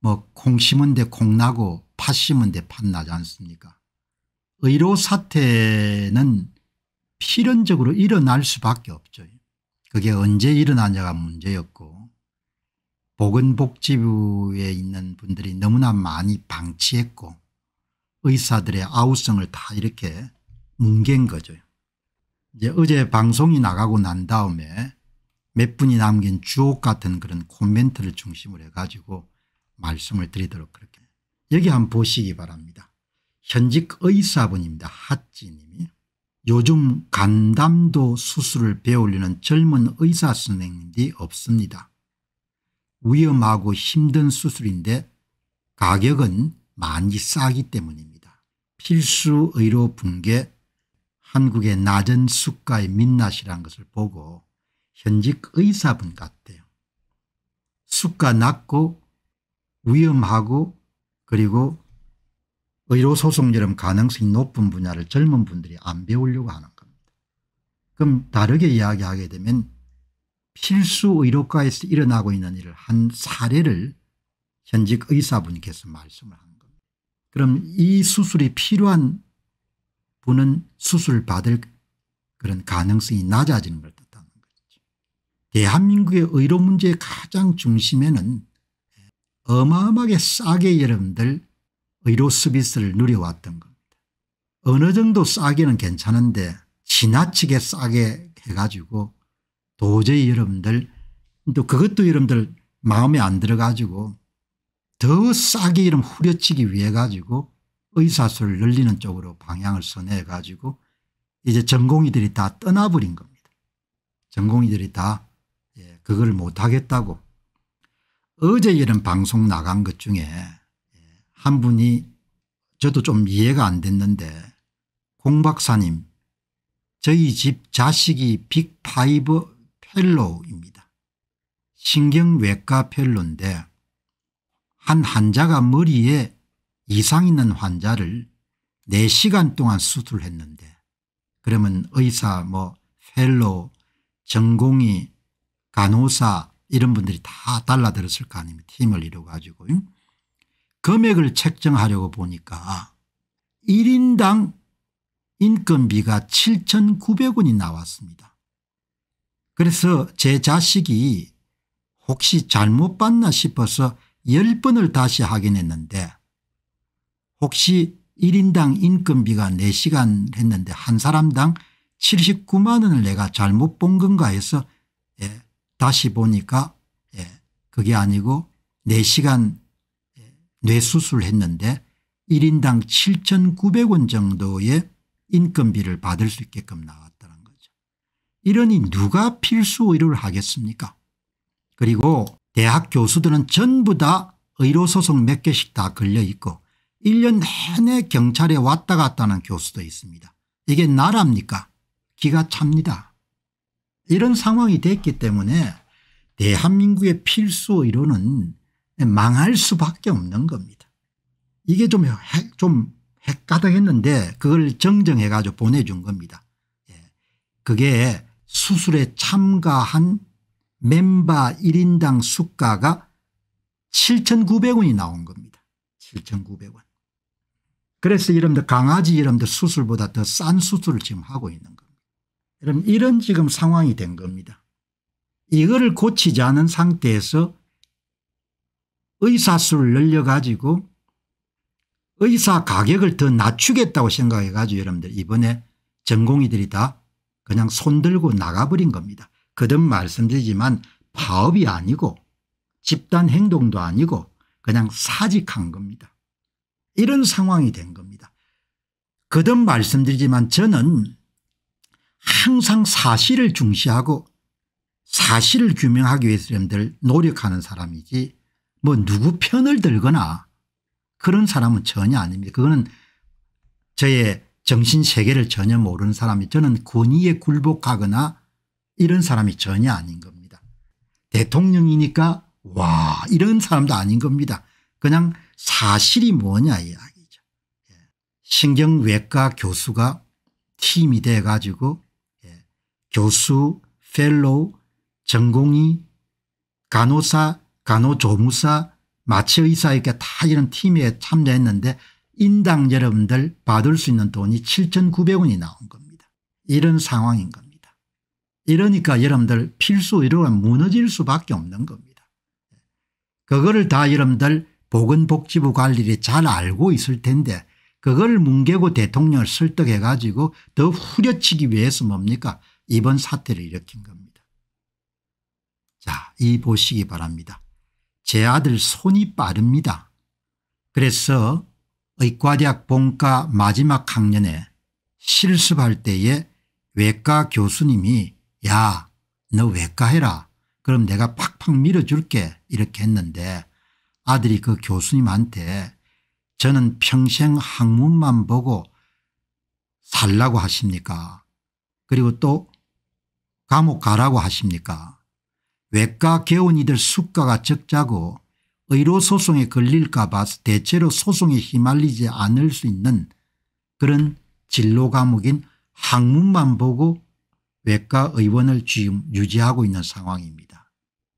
뭐콩 심은 데콩 나고 팥 심은 데팥 나지 않습니까 의료 사태는 필연적으로 일어날 수밖에 없죠. 그게 언제 일어나냐가 문제였고 보건복지부에 있는 분들이 너무나 많이 방치했고 의사들의 아우성을 다 이렇게 뭉갠 거죠. 이제 어제 방송이 나가고 난 다음에 몇 분이 남긴 주옥 같은 그런 코멘트를 중심으로 해가지고 말씀을 드리도록 그렇게 여기 한번 보시기 바랍니다. 현직 의사분입니다. 하찌님이 요즘 간담도 수술을 배우려는 젊은 의사 선생님들이 없습니다. 위험하고 힘든 수술인데 가격은 많이 싸기 때문입니다. 필수 의료 붕괴 한국의 낮은 수가의 민낯이란 것을 보고 현직 의사분 같대요. 수가 낮고 위험하고 그리고 의료소송처럼 가능성이 높은 분야를 젊은 분들이 안 배우려고 하는 겁니다. 그럼 다르게 이야기하게 되면 필수 의료과에서 일어나고 있는 일을 한 사례를 현직 의사분께서 말씀을 한 겁니다. 그럼 이 수술이 필요한 분은 수술 받을 그런 가능성이 낮아지는 걸 뜻하는 거죠. 대한민국의 의료 문제의 가장 중심에는 어마어마하게 싸게 여러분들 의료 서비스를 누려왔던 겁니다. 어느 정도 싸게는 괜찮은데 지나치게 싸게 해가지고 도저히 여러분들 또 그것도 여러분들 마음에 안 들어가지고 더 싸게 이름 후려치기 위해 가지고 의사수를 늘리는 쪽으로 방향을 선해 가지고 이제 전공의들이 다 떠나버린 겁니다. 전공의들이 다 예, 그걸 못하겠다고 어제 이런 방송 나간 것 중에 한 분이 저도 좀 이해가 안 됐는데 공 박사님 저희 집 자식이 빅파이브 펠로우입니다. 신경외과 펠로인데 한 환자가 머리에 이상 있는 환자를 4시간 동안 수술했는데 그러면 의사 뭐 펠로 전공의 간호사 이런 분들이 다 달라들었을 거 아닙니까 팀을 이루 가지고 금액을 책정하려고 보니까 1인당 인건비가 7,900원이 나왔습니다. 그래서 제 자식이 혹시 잘못 봤나 싶어서 10번을 다시 확인했는데 혹시 1인당 인건비가 4시간 했는데 한 사람당 79만 원을 내가 잘못 본 건가 해서 다시 보니까 예, 그게 아니고 4시간 예, 뇌수술 을 했는데 1인당 7,900원 정도의 인건비를 받을 수 있게끔 나왔다는 거죠. 이러니 누가 필수 의료를 하겠습니까 그리고 대학 교수들은 전부 다 의료소송 몇 개씩 다 걸려 있고 1년 내내 경찰에 왔다 갔다 하는 교수도 있습니다. 이게 나라입니까 기가 찹니다. 이런 상황이 됐기 때문에 대한민국의 필수 이료는 망할 수밖에 없는 겁니다. 이게 좀, 핵, 좀 헷가득했는데 그걸 정정해 가지고 보내준 겁니다. 예. 그게 수술에 참가한 멤버 1인당 수가가 7,900원이 나온 겁니다. 7,900원. 그래서 이름들 강아지 이름들 수술보다 더 싼 수술을 지금 하고 있는 겁니다. 여러 이런 지금 상황이 된 겁니다. 이거를 고치지 않은 상태에서 의사수를 늘려가지고 의사 가격을 더 낮추겠다고 생각해 가지고 여러분들 이번에 전공의들이 다 그냥 손들고 나가버린 겁니다. 그든 말씀드리지만 파업이 아니고 집단 행동도 아니고 그냥 사직한 겁니다. 이런 상황이 된 겁니다. 그든 말씀드리지만 저는 항상 사실을 중시하고 사실을 규명하기 위해서 늘 노력하는 사람이지 뭐 누구 편을 들거나 그런 사람은 전혀 아닙니다. 그거는 저의 정신세계를 전혀 모르는 사람이 저는 권위에 굴복하거나 이런 사람이 전혀 아닌 겁니다. 대통령이니까 와 이런 사람도 아닌 겁니다. 그냥 사실이 뭐냐 이야기죠. 예. 신경외과 교수가 팀이 돼가지고 교수, 펠로우, 전공의, 간호사, 간호조무사, 마취의사 이렇게 다 이런 팀에 참여했는데 인당 여러분들 받을 수 있는 돈이 7,900원이 나온 겁니다. 이런 상황인 겁니다. 이러니까 여러분들 필수 의료가 무너질 수밖에 없는 겁니다. 그거를 다 여러분들 보건복지부 관리를 잘 알고 있을 텐데 그걸 뭉개고 대통령을 설득해 가지고 더 후려치기 위해서 뭡니까 이번 사태를 일으킨 겁니다. 자, 이 보시기 바랍니다. 제 아들 손이 빠릅니다. 그래서 의과대학 본과 마지막 학년에 실습할 때에 외과 교수님이 야너 외과 해라 그럼 내가 팍팍 밀어줄게 이렇게 했는데 아들이 그 교수님한테 저는 평생 학문만 보고 살라고 하십니까 그리고 또 감옥 가라고 하십니까 외과 개원이될 수가가 적자고 의료소송에 걸릴까 봐 대체로 소송에 휘말리지 않을 수 있는 그런 진로 과목인 학문만 보고 외과 의원을 지금 유지하고 있는 상황입니다.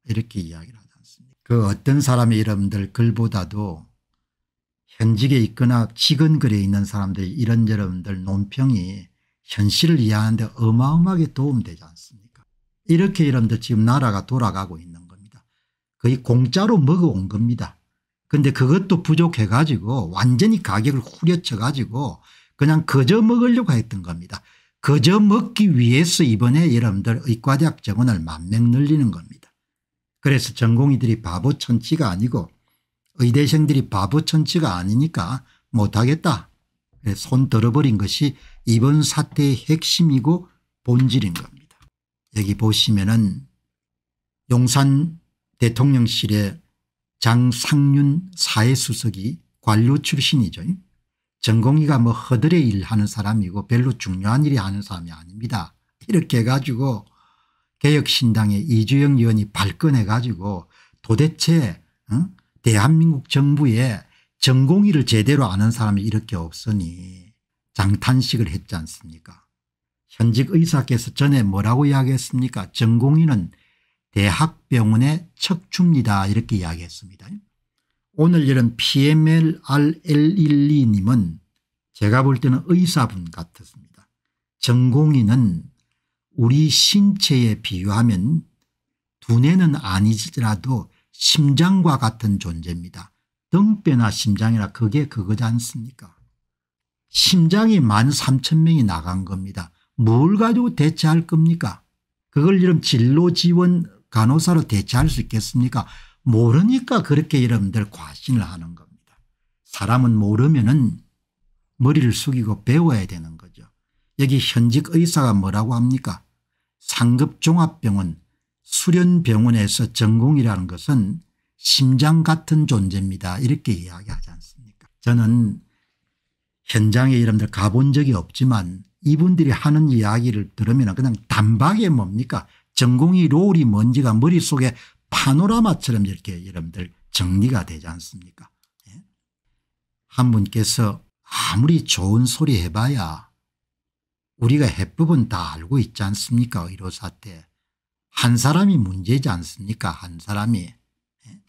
이렇게 이야기를 하지 않습니까 그 어떤 사람의 여러분들 글보다도 현직에 있거나 직원글에 있는 사람들 이런 여러분들 논평이 현실을 이해하는데 어마어마하게 도움되지 않습니까 이렇게 이러면 지금 나라가 돌아가고 있는 겁니다. 거의 공짜로 먹어온 겁니다. 근데 그것도 부족해 가지고 완전히 가격을 후려쳐 가지고 그냥 거저 먹으려고 했던 겁니다. 거저 먹기 위해서 이번에 여러분들 의과대학 정원을 만명 늘리는 겁니다. 그래서 전공의들이 바보 천치가 아니고 의대생들이 바보 천치가 아니니까 못하겠다. 손 들어버린 것이 이번 사태의 핵심이고 본질인 겁니다. 여기 보시면은 용산 대통령실에 장상윤 사회수석이 관료 출신이죠. 전공이가 뭐 허들의 일 하는 사람이고 별로 중요한 일이 하는 사람이 아닙니다. 이렇게 해가지고 개혁신당의 이주영 의원이 발끈해가지고 도대체 어? 대한민국 정부에 전공의를 제대로 아는 사람이 이렇게 없으니 장탄식을 했지 않습니까 현직 의사께서 전에 뭐라고 이야기했습니까 전공의는 대학병원의 척추입니다 이렇게 이야기했습니다. 오늘 이런 PMLRL12님은 제가 볼 때는 의사분 같았습니다. 전공의는 우리 신체에 비유하면 두뇌는 아니더라도 심장과 같은 존재입니다. 등뼈나 심장이라 그게 그거지 않습니까 심장이 만 삼천 명이 나간 겁니다. 뭘 가지고 대체할 겁니까 그걸 이름 진로 지원 간호사로 대체할 수 있겠습니까 모르니까 그렇게 여러분들 과신을 하는 겁니다. 사람은 모르면 은 머리를 숙이고 배워야 되는 거죠. 여기 현직 의사가 뭐라고 합니까 상급종합병원 수련병원에서 전공이라는 것은 심장 같은 존재입니다. 이렇게 이야기하지 않습니까 저는 현장에 여러분들 가본 적이 없지만 이분들이 하는 이야기를 들으면 그냥 단박에 뭡니까 전공이 롤이 뭔지가 머릿속에 파노라마처럼 이렇게 여러분들 정리가 되지 않습니까 예? 한 분께서 아무리 좋은 소리 해봐야 우리가 해법은 다 알고 있지 않습니까 의료사태 한 사람이 문제지 않습니까 한 사람이 예?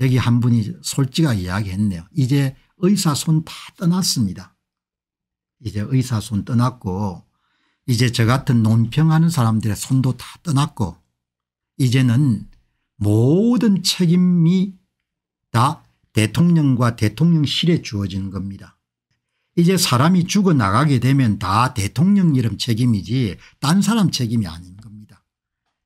여기 한 분이 솔직하게 이야기했네요 이제 의사 손 다 떠났습니다 이제 의사손 떠났고 이제 저 같은 논평하는 사람들의 손도 다 떠났고 이제는 모든 책임이 다 대통령과 대통령실에 주어지는 겁니다. 이제 사람이 죽어나가게 되면 다 대통령 이름 책임이지 딴 사람 책임이 아닌 겁니다.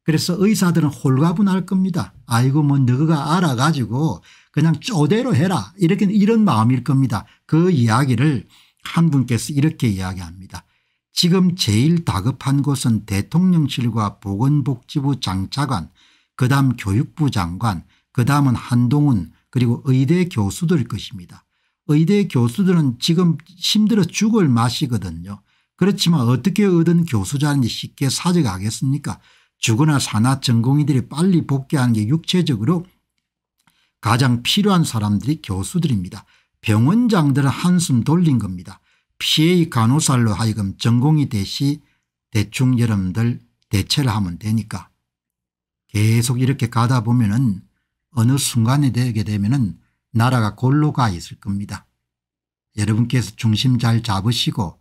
그래서 의사들은 홀가분할 겁니다. 아이고 뭐 너가 알아가지고 그냥 쪼대로 해라 이렇게 이런 마음일 겁니다. 그 이야기를 한 분께서 이렇게 이야기합니다. 지금 제일 다급한 곳은 대통령실과 보건복지부 장차관 그 다음 교육부 장관 그 다음은 한동훈 그리고 의대 교수들 것입니다. 의대 교수들은 지금 힘들어 죽을 맛이거든요. 그렇지만 어떻게 얻은 교수자인지 쉽게 사정하겠습니까 죽으나 사나 전공의들이 빨리 복귀하는 게 육체적으로 가장 필요한 사람들이 교수들입니다. 병원장들은 한숨 돌린 겁니다. PA 간호사로 하여금 전공이 되시 대충 여러분들 대체를 하면 되니까 계속 이렇게 가다 보면 은 어느 순간에 되게 되면 은 나라가 골로 가 있을 겁니다. 여러분께서 중심 잘 잡으시고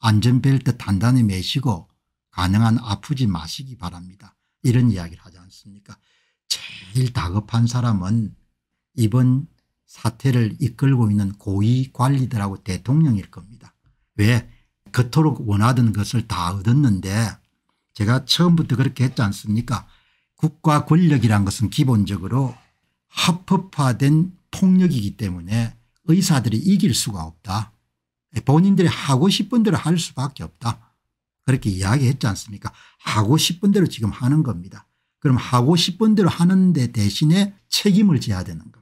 안전벨트 단단히 매시고 가능한 아프지 마시기 바랍니다. 이런 이야기를 하지 않습니까 제일 다급한 사람은 이번 사태를 이끌고 있는 고위 관리들하고 대통령일 겁니다. 왜? 그토록 원하던 것을 다 얻었는데 제가 처음부터 그렇게 했지 않습니까 국가 권력이란 것은 기본적으로 합법화된 폭력이기 때문에 의사들이 이길 수가 없다. 본인들이 하고 싶은 대로 할 수밖에 없다. 그렇게 이야기했지 않습니까 하고 싶은 대로 지금 하는 겁니다. 그럼 하고 싶은 대로 하는데 대신에 책임을 져야 되는 거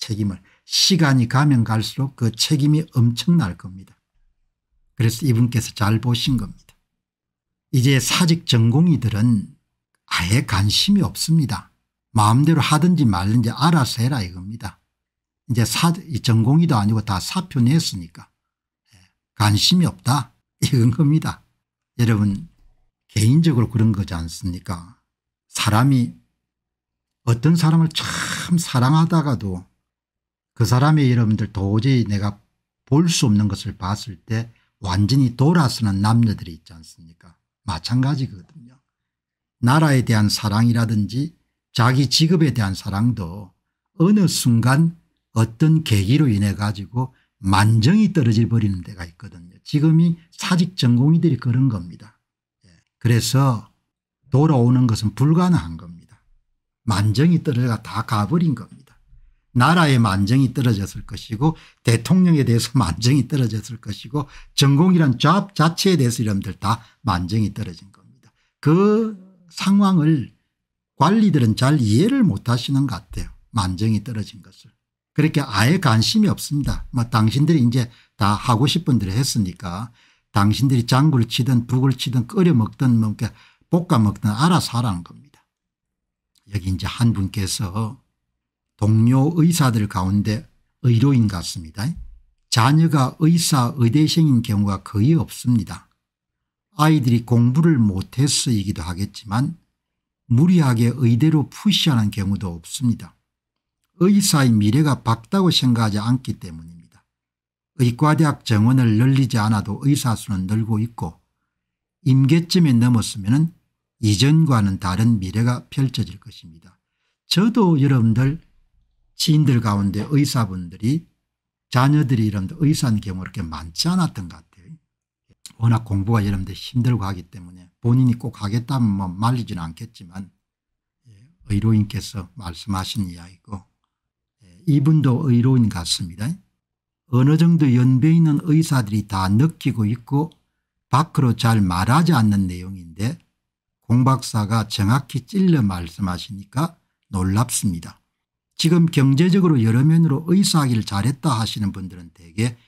책임을 시간이 가면 갈수록 그 책임이 엄청날 겁니다. 그래서 이분께서 잘 보신 겁니다. 이제 사직 전공이들은 아예 관심이 없습니다. 마음대로 하든지 말든지 알아서 해라 이겁니다. 이제 사, 전공이도 아니고 다 사표 냈으니까 예, 관심이 없다 이건 겁니다. 여러분 개인적으로 그런 거지 않습니까 사람이 어떤 사람을 참 사랑하다가도 그 사람이 여러분들 도저히 내가 볼 수 없는 것을 봤을 때 완전히 돌아서는 남녀들이 있지 않습니까 마찬가지거든요. 나라에 대한 사랑이라든지 자기 직업에 대한 사랑도 어느 순간 어떤 계기로 인해 가지고 만정이 떨어져 버리는 데가 있거든요. 지금이 사직 전공이들이 그런 겁니다. 예. 그래서 돌아오는 것은 불가능한 겁니다. 만정이 떨어져가 다 가버린 겁니다. 나라의 만정이 떨어졌을 것이고 대통령에 대해서 만정이 떨어졌을 것이고 전공이란 잡 자체에 대해서 이런들 다 만정이 떨어진 겁니다. 그 상황을 관리들은 잘 이해를 못하시는 것 같아요. 만정이 떨어진 것을. 그렇게 아예 관심이 없습니다. 뭐 당신들이 이제 다 하고 싶은 대로 했으니까 당신들이 장구를 치든 북을 치든 끓여 먹든 뭐 볶아 먹든 알아서 하라는 겁니다. 여기 이제 한 분께서 동료 의사들 가운데 의료인 같습니다. 자녀가 의사 의대생인 경우가 거의 없습니다. 아이들이 공부를 못했어이기도 하겠지만 무리하게 의대로 푸시하는 경우도 없습니다. 의사의 미래가 밝다고 생각하지 않기 때문입니다. 의과대학 정원을 늘리지 않아도 의사 수는 늘고 있고 임계점에 넘었으면 이전과는 다른 미래가 펼쳐질 것입니다. 저도 여러분들 지인들 가운데 의사분들이 자녀들이 이런데 의사인 경우 그렇게 많지 않았던 것 같아요. 워낙 공부가 이런데 힘들고 하기 때문에 본인이 꼭 하겠다면 뭐 말리지는 않겠지만 예, 의로인께서 말씀하신 이야기고 예, 이분도 의로인 같습니다. 어느 정도 연배 있는 의사들이 다 느끼고 있고 밖으로 잘 말하지 않는 내용인데 공 박사가 정확히 찔러 말씀하시니까 놀랍습니다. 지금 경제적으로 여러 면으로 의사하기를 잘했다 하시는 분들은 대개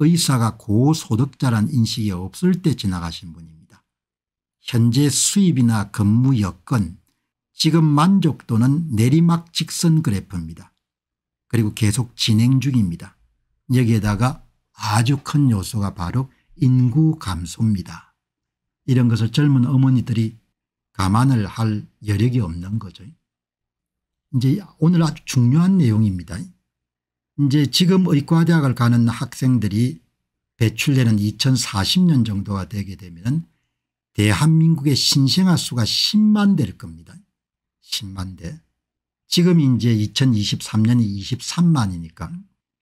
의사가 고소득자란 인식이 없을 때 지나가신 분입니다. 현재 수입이나 근무 여건 지금 만족도는 내리막 직선 그래프입니다. 그리고 계속 진행 중입니다. 여기에다가 아주 큰 요소가 바로 인구 감소입니다. 이런 것을 젊은 어머니들이 감안을 할 여력이 없는 거죠. 이제 오늘 아주 중요한 내용입니다. 이제 지금 의과대학을 가는 학생들이 배출되는 2040년 정도가 되게 되면 대한민국의 신생아 수가 10만 대일 겁니다. 10만 대. 지금 이제 2023년이 23만이니까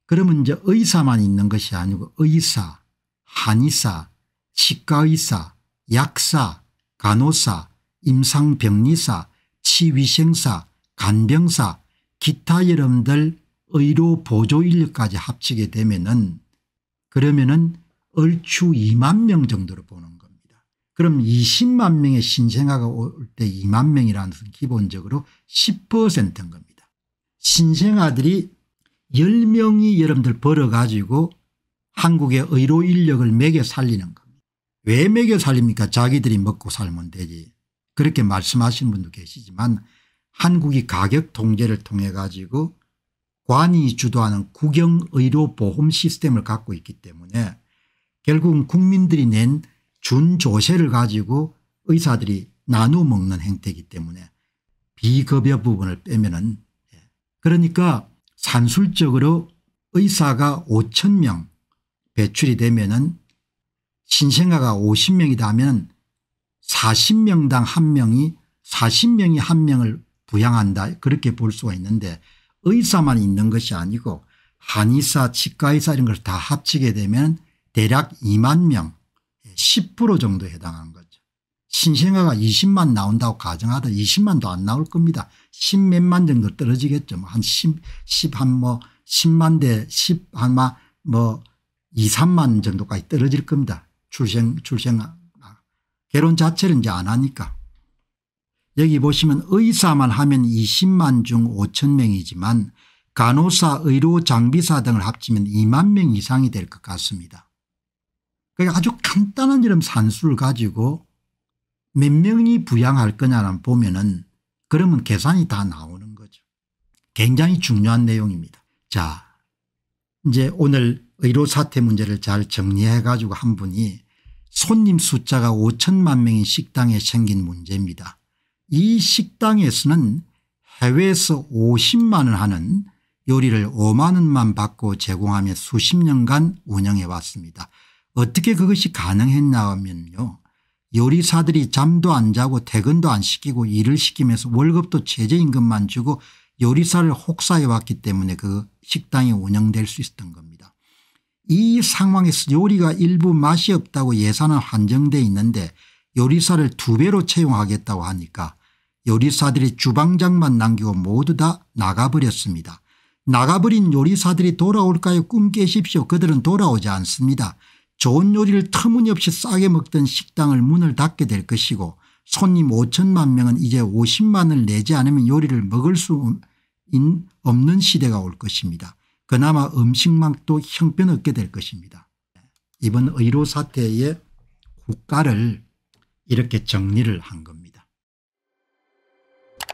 그러면 이제 의사만 있는 것이 아니고 의사, 한의사, 치과의사, 약사, 간호사, 임상병리사, 치위생사, 간병사 기타 여러분들 의료 보조 인력까지 합치게 되면은 그러면은 얼추 2만 명 정도로 보는 겁니다. 그럼 20만 명의 신생아가 올 때 2만 명이라는 것은 기본적으로 10%인 겁니다. 신생아들이 10명이 여러분들 벌어가지고 한국의 의료 인력을 매겨 살리는 겁니다. 왜 매겨 살립니까? 자기들이 먹고 살면 되지. 그렇게 말씀하시는 분도 계시지만 한국이 가격 통제를 통해 가지고 관이 주도하는 국영의료보험 시스템을 갖고 있기 때문에 결국은 국민들이 낸 준조세를 가지고 의사들이 나누어 먹는 행태이기 때문에 비급여 부분을 빼면 은 예. 그러니까 산술적으로 의사가 5천 명 배출이 되면 은 신생아가 50명이다 면 40명당 한명이 40명이 한명을 부양한다 그렇게 볼 수가 있는데 의사만 있는 것이 아니고 한의사 치과의사 이런 걸 다 합치게 되면 대략 2만 명 10% 정도에 해당하는 거죠. 신생아가 20만 나온다고 가정하다 20만도 안 나올 겁니다. 10몇만 정도 떨어지겠죠. 뭐한 10, 10 한 뭐 10만 대 10, 한마 뭐 2, 3만 정도까지 떨어질 겁니다. 출생, 출생, 개론 자체를 이제 안 하니까. 여기 보시면 의사만 하면 20만 중 5천 명이지만 간호사 의료 장비사 등을 합치면 2만 명 이상이 될 것 같습니다. 그러니까 아주 간단한 이런 산수를 가지고 몇 명이 부양할 거냐는 보면 은 그러면 계산이 다 나오는 거죠. 굉장히 중요한 내용입니다. 자 이제 오늘 의료사태 문제를 잘 정리해 가지고 한 분이 손님 숫자가 5천만 명인 식당에 생긴 문제입니다. 이 식당에서는 해외에서 50만 원 하는 요리를 5만 원만 받고 제공하며 수십 년간 운영해 왔습니다. 어떻게 그것이 가능했냐 하면요. 요리사들이 잠도 안 자고 퇴근도 안 시키고 일을 시키면서 월급도 최저임금만 주고 요리사를 혹사해 왔기 때문에 그 식당이 운영될 수 있었던 겁니다. 이 상황에서 요리가 일부 맛이 없다고 예산은 한정돼 있는데 요리사를 두 배로 채용하겠다고 하니까 요리사들이 주방장만 남기고 모두 다 나가버렸습니다. 나가버린 요리사들이 돌아올까요 꿈 깨십시오 그들은 돌아오지 않습니다. 좋은 요리를 터무니없이 싸게 먹던 식당을 문을 닫게 될 것이고 손님 5천만 명은 이제 50만을 내지 않으면 요리를 먹을 수 없는 시대가 올 것입니다. 그나마 음식망도 형편없게 될 것입니다. 이번 의료 사태에 국가를 이렇게 정리를 한 겁니다.